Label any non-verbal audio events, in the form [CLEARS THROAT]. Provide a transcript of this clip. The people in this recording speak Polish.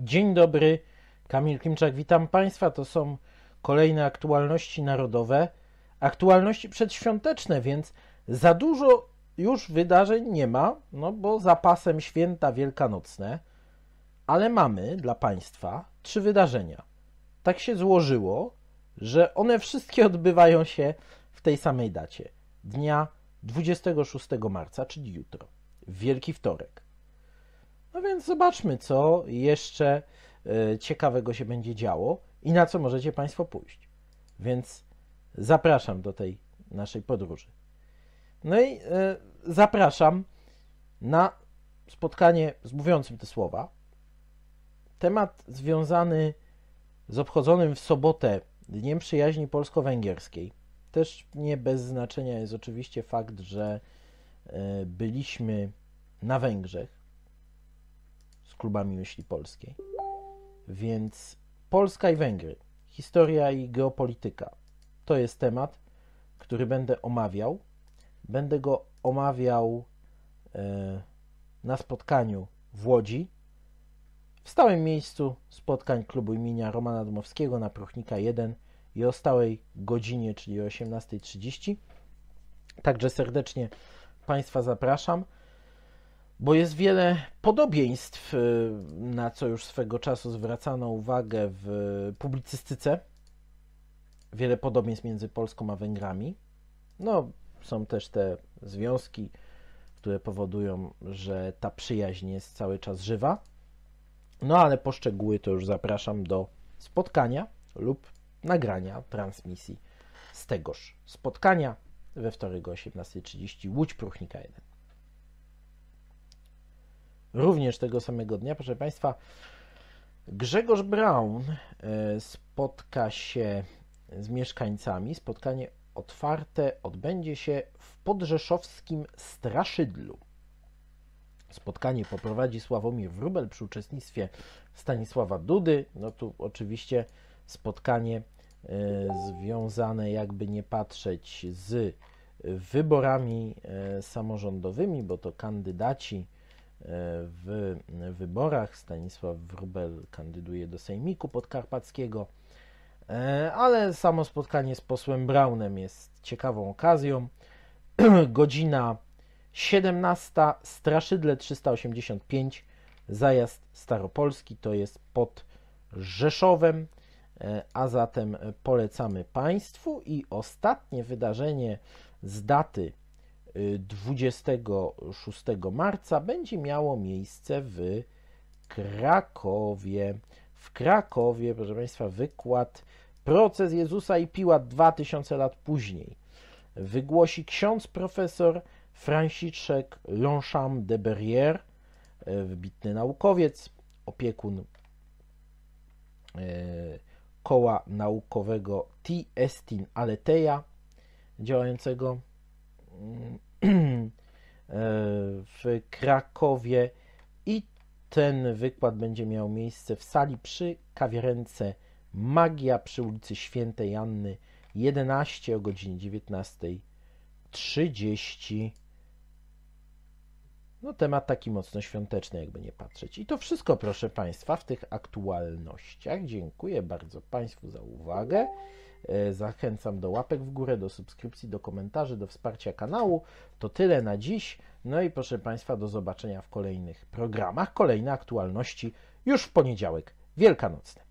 Dzień dobry, Kamil Klimczak, witam Państwa. To są kolejne aktualności narodowe, aktualności przedświąteczne, więc za dużo już wydarzeń nie ma, no bo za pasem święta wielkanocne, ale mamy dla Państwa trzy wydarzenia. Tak się złożyło, że one wszystkie odbywają się w tej samej dacie, dnia 26 marca, czyli jutro, w Wielki Wtorek. No więc zobaczmy, co jeszcze e, ciekawego się będzie działo i na co możecie Państwo pójść. Więc zapraszam do tej naszej podróży. No i e, zapraszam na spotkanie z mówiącym te słowa. Temat związany z obchodzonym w sobotę Dniem Przyjaźni Polsko-Węgierskiej. Też nie bez znaczenia jest oczywiście fakt, że e, byliśmy na Węgrzech klubami myśli polskiej. Więc Polska i Węgry, historia i geopolityka to jest temat, który będę omawiał. Będę go omawiał e, na spotkaniu w Łodzi, w stałym miejscu spotkań klubu imienia Romana Dmowskiego na Pruchnika 1 i o stałej godzinie, czyli o 18.30. Także serdecznie Państwa zapraszam bo jest wiele podobieństw, y, na co już swego czasu zwracano uwagę w publicystyce. Wiele podobieństw między Polską a Węgrami. No, są też te związki, które powodują, że ta przyjaźń jest cały czas żywa. No, ale poszczegóły to już zapraszam do spotkania lub nagrania transmisji z tegoż spotkania we wtorek o 18.30 Łódź Pruchnika 1 również tego samego dnia, proszę Państwa, Grzegorz Braun e, spotka się z mieszkańcami. Spotkanie otwarte odbędzie się w podrzeszowskim Straszydlu. Spotkanie poprowadzi Sławomir Wrubel przy uczestnictwie Stanisława Dudy. No tu oczywiście spotkanie e, związane, jakby nie patrzeć, z wyborami e, samorządowymi, bo to kandydaci w wyborach. Stanisław Wrubel kandyduje do Sejmiku Podkarpackiego, e, ale samo spotkanie z posłem Braunem jest ciekawą okazją. [CLEARS THROAT] Godzina 17, Straszydle 385, zajazd Staropolski, to jest pod Rzeszowem, e, a zatem polecamy Państwu. I ostatnie wydarzenie z daty 26 marca będzie miało miejsce w Krakowie. W Krakowie, proszę Państwa, wykład Proces Jezusa i Piłat 2000 lat później wygłosi ksiądz profesor Franciszek Longchamp de Berrier, e, wybitny naukowiec, opiekun e, koła naukowego T. Estin Aleteja, działającego mm, [CLEARS THROAT] E, w Krakowie i ten wykład będzie miał miejsce w sali przy kawiarence Magia przy ulicy Świętej Anny 11 o godzinie 19.30. No temat taki mocno świąteczny, jakby nie patrzeć. I to wszystko, proszę Państwa, w tych aktualnościach. Dziękuję bardzo Państwu za uwagę. E, zachęcam do łapek w górę, do subskrypcji, do komentarzy, do wsparcia kanału. To tyle na dziś. No i proszę Państwa, do zobaczenia w kolejnych programach. Kolejne aktualności już w poniedziałek, Wielkanocny.